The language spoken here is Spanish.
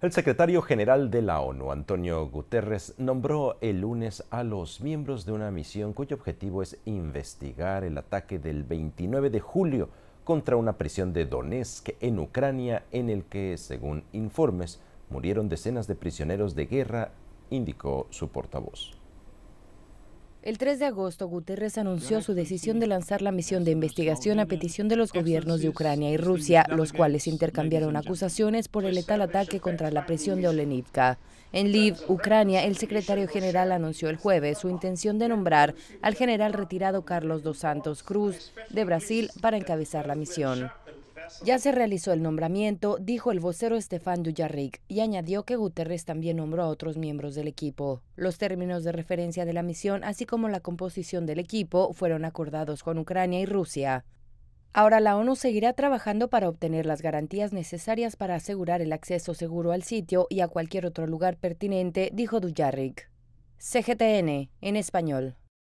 El secretario general de la ONU, Antonio Guterres, nombró el lunes a los miembros de una misión cuyo objetivo es investigar el ataque del 29 de julio contra una prisión de Donetsk en Ucrania en el que, según informes, murieron decenas de prisioneros de guerra, indicó su portavoz. El 3 de agosto, Guterres anunció su decisión de lanzar la misión de investigación a petición de los gobiernos de Ucrania y Rusia, los cuales intercambiaron acusaciones por el pues, letal ataque contra la presión de Olenivka. En Lviv, pues, Ucrania, el secretario general anunció el jueves su intención de nombrar al general retirado Carlos dos Santos Cruz de Brasil para encabezar la misión. Ya se realizó el nombramiento, dijo el vocero Estefan Dujarric, y añadió que Guterres también nombró a otros miembros del equipo. Los términos de referencia de la misión, así como la composición del equipo, fueron acordados con Ucrania y Rusia. Ahora la ONU seguirá trabajando para obtener las garantías necesarias para asegurar el acceso seguro al sitio y a cualquier otro lugar pertinente, dijo Dujarric. CGTN, en español.